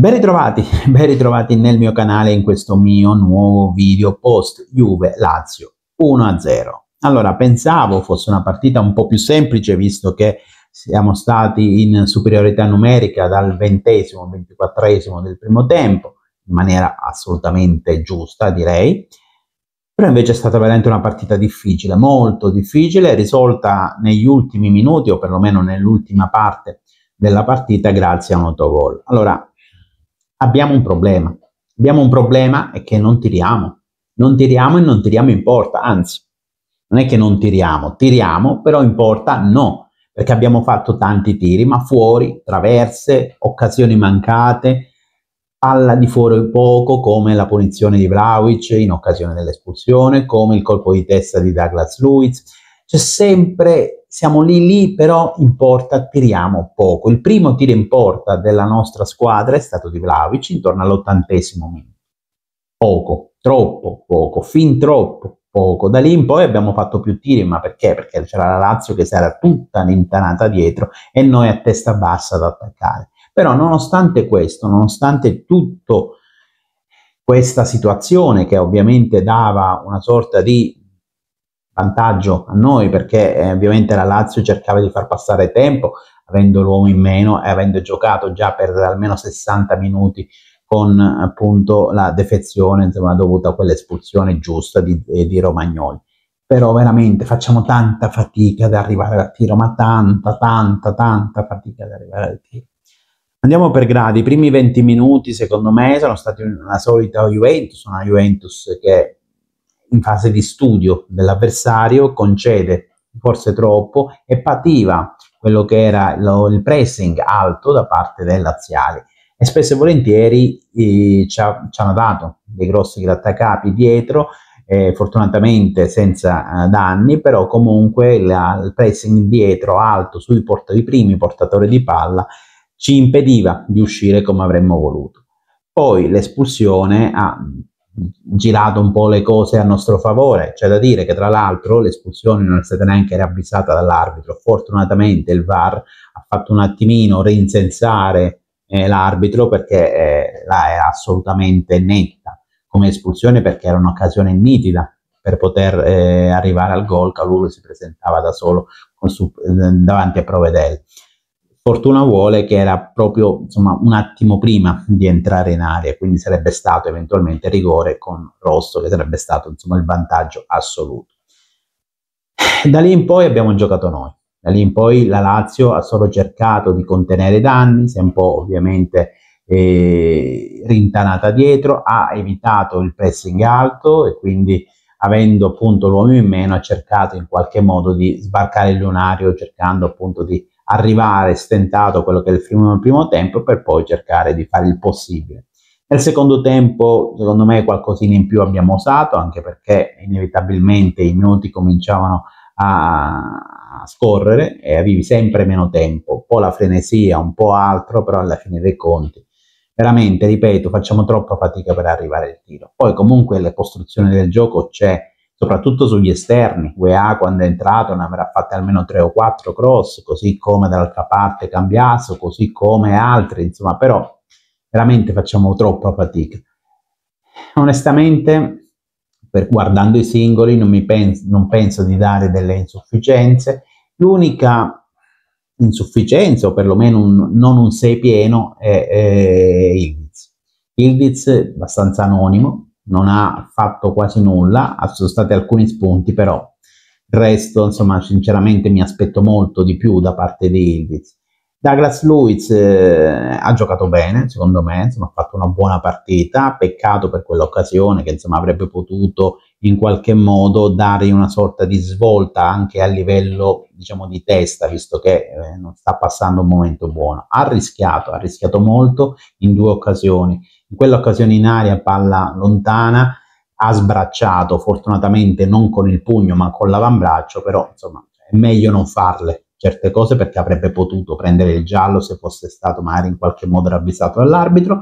Ben ritrovati, ben ritrovati nel mio canale in questo mio nuovo video post Juve Lazio 1-0. Allora, pensavo fosse una partita un po' più semplice visto che siamo stati in superiorità numerica dal ventesimo al ventiquattresimo del primo tempo, in maniera assolutamente giusta direi, però invece è stata veramente una partita difficile, molto difficile, risolta negli ultimi minuti o perlomeno nell'ultima parte della partita grazie a un autogol. Allora, abbiamo un problema. Abbiamo un problema è che non tiriamo, non tiriamo e non tiriamo in porta, anzi, non è che non tiriamo, tiriamo, però in porta no, perché abbiamo fatto tanti tiri, ma fuori, traverse, occasioni mancate, palla di fuori poco, come la punizione di Vlaovic in occasione dell'espulsione, come il colpo di testa di Douglas Luiz. C'è sempre siamo lì lì, però in porta tiriamo poco. Il primo tiro in porta della nostra squadra è stato di Vlaovic intorno all'ottantesimo minuto. Poco, troppo poco, fin troppo poco. Da lì in poi abbiamo fatto più tiri, ma perché? Perché c'era la Lazio che si era tutta allontanata dietro e noi a testa bassa ad attaccare. Però nonostante questo, nonostante tutto questa situazione che ovviamente dava una sorta di vantaggio a noi perché eh, ovviamente la Lazio cercava di far passare tempo avendo l'uomo in meno e avendo giocato già per almeno 60 minuti con appunto la defezione insomma, dovuta a quell'espulsione giusta di, eh, di Romagnoli però veramente facciamo tanta fatica ad arrivare al tiro, ma tanta, tanta, tanta fatica ad arrivare al tiro. Andiamo per gradi, i primi 20 minuti secondo me sono stati una solita Juventus, una Juventus che in fase di studio dell'avversario, concede forse troppo e pativa quello che era lo, il pressing alto da parte dei laziali e spesso e volentieri eh, ci, ha, ci, hanno dato dei grossi grattacapi dietro, eh, fortunatamente senza eh, danni, però comunque la, il pressing dietro alto sui port- i primi portatori di palla ci impediva di uscire come avremmo voluto. Poi l'espulsione ha girato un po' le cose a nostro favore. C'è da dire che tra l'altro l'espulsione non è stata neanche ravvisata dall'arbitro. Fortunatamente il VAR ha fatto un attimino reinsensare eh, l'arbitro perché eh, era assolutamente netta come espulsione perché era un'occasione nitida per poter eh, arrivare al gol. Calulu si presentava da solo su, eh, davanti a Provedel. Fortuna vuole che era proprio insomma, un attimo prima di entrare in area, quindi sarebbe stato eventualmente rigore con Rosso, che sarebbe stato insomma, il vantaggio assoluto. Da lì in poi abbiamo giocato noi. Da lì in poi la Lazio ha solo cercato di contenere i danni, si è un po' ovviamente eh, rintanata dietro, ha evitato il pressing alto e quindi avendo appunto l'uomo in meno ha cercato in qualche modo di sbarcare il lunario cercando appunto di arrivare stentato quello che è il primo, il primo tempo per poi cercare di fare il possibile. Nel secondo tempo, secondo me, qualcosina in più abbiamo usato, anche perché inevitabilmente i minuti cominciavano a scorrere e avevi sempre meno tempo, un po' la frenesia, un po' altro, però alla fine dei conti, veramente, ripeto, facciamo troppa fatica per arrivare al tiro. Poi comunque la costruzione del gioco c'è, soprattutto sugli esterni. UEA quando è entrato ne avrà fatte almeno 3 o 4 cross, così come dall'altra parte Cambiasso, così come altri, insomma, però veramente facciamo troppa fatica. Onestamente, per, guardando i singoli, non, penso, non penso di dare delle insufficienze. L'unica insufficienza, o perlomeno un, non un 6 pieno, è, è Ildiz. Ildiz abbastanza anonimo, non ha fatto quasi nulla, ah, sono stati alcuni spunti però, il resto insomma sinceramente mi aspetto molto di più da parte di Ildiz. Douglas Luiz eh, ha giocato bene, secondo me, insomma, ha fatto una buona partita, peccato per quell'occasione che insomma, avrebbe potuto in qualche modo dare una sorta di svolta anche a livello diciamo, di testa, visto che eh, non sta passando un momento buono. Ha rischiato, ha rischiato molto in due occasioni. In quell'occasione in aria, palla lontana, ha sbracciato, fortunatamente non con il pugno ma con l'avambraccio, però insomma è meglio non farle certe cose perché avrebbe potuto prendere il giallo se fosse stato magari in qualche modo ravvisato dall'arbitro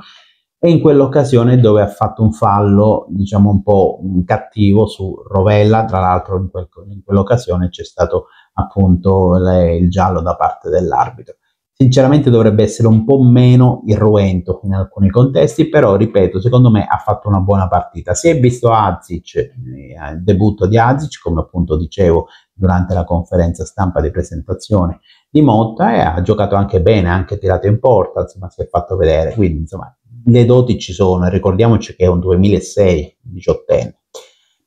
e in quell'occasione dove ha fatto un fallo diciamo un po' cattivo su Rovella tra l'altro in, quel, in quell'occasione c'è stato appunto le, il giallo da parte dell'arbitro sinceramente dovrebbe essere un po' meno irruento in alcuni contesti però ripeto secondo me ha fatto una buona partita si è visto Azic il eh, debutto di Azic come appunto dicevo durante la conferenza stampa di presentazione di Motta e ha giocato anche bene, ha anche tirato in porta, insomma si è fatto vedere, quindi insomma le doti ci sono e ricordiamoci che è un 2006 18enne.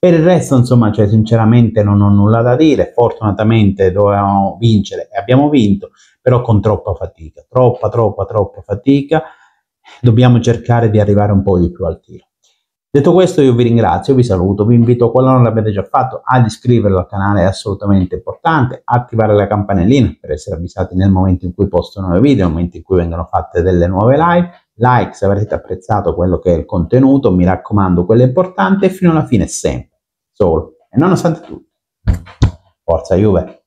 Per il resto, insomma, cioè, sinceramente non ho nulla da dire, fortunatamente dovevamo vincere e abbiamo vinto, però con troppa fatica, troppa, troppa, troppa fatica, dobbiamo cercare di arrivare un po' di più al tiro. Detto questo io vi ringrazio, vi saluto, vi invito, qualora non l'abbiate già fatto, ad iscrivervi al canale, è assolutamente importante, attivare la campanellina per essere avvisati nel momento in cui posto nuovi video, nel momento in cui vengono fatte delle nuove live, like se avrete apprezzato quello che è il contenuto, mi raccomando, quello è importante, e fino alla fine sempre, solo e nonostante tutto. Forza Juve!